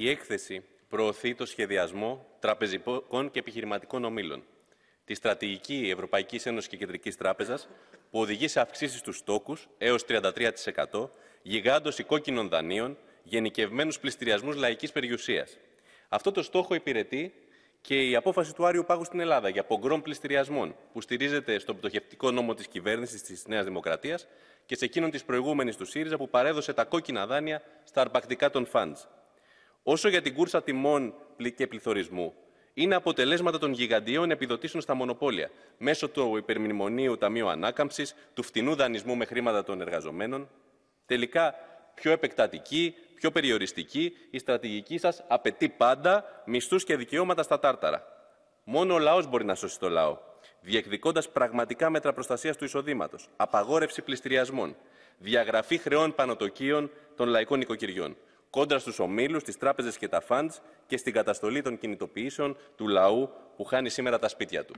Η έκθεση προωθεί το σχεδιασμό τραπεζικών και επιχειρηματικών ομίλων, τη στρατηγική Ευρωπαϊκής Ένωσης και Κεντρικής Τράπεζας, που οδηγεί σε αυξήσεις στους στόκου έω 33%, γιγάντωση κόκκινων δανείων, γενικευμένους πληστηριασμούς λαϊκής περιουσίας. Αυτό το στόχο υπηρετεί και η απόφαση του Άριου Πάγου στην Ελλάδα για πογκρόν πληστηριασμών, που στηρίζεται στον πτωχευτικό νόμο της κυβέρνησης της Νέας Δημοκρατίας και σε εκείνον της προηγούμενης του ΣΥΡΙΖΑ που παρέδωσε τα κόκκινα δάνεια στα αρπακτικά των funds. Όσο για την κούρσα τιμών και πληθωρισμού, είναι αποτελέσματα των γιγαντιών επιδοτήσεων στα μονοπόλια, μέσω του υπερμνημονίου Ταμείου Ανάκαμψης, του φτηνού δανεισμού με χρήματα των εργαζομένων. Τελικά, πιο επεκτατική, πιο περιοριστική, η στρατηγική σας απαιτεί πάντα μισθούς και δικαιώματα στα τάρταρα. Μόνο ο λαός μπορεί να σώσει το λαό. Διεκδικώντας πραγματικά μέτρα προστασίας του εισοδήματος, απαγόρευση πληστηριασμών, διαγραφή χρεών πανοτοκίων των λαϊκών οικοκυριών κόντρα στους ομίλους, τις τράπεζες και τα φαντς και στην καταστολή των κινητοποιήσεων του λαού που χάνει σήμερα τα σπίτια του.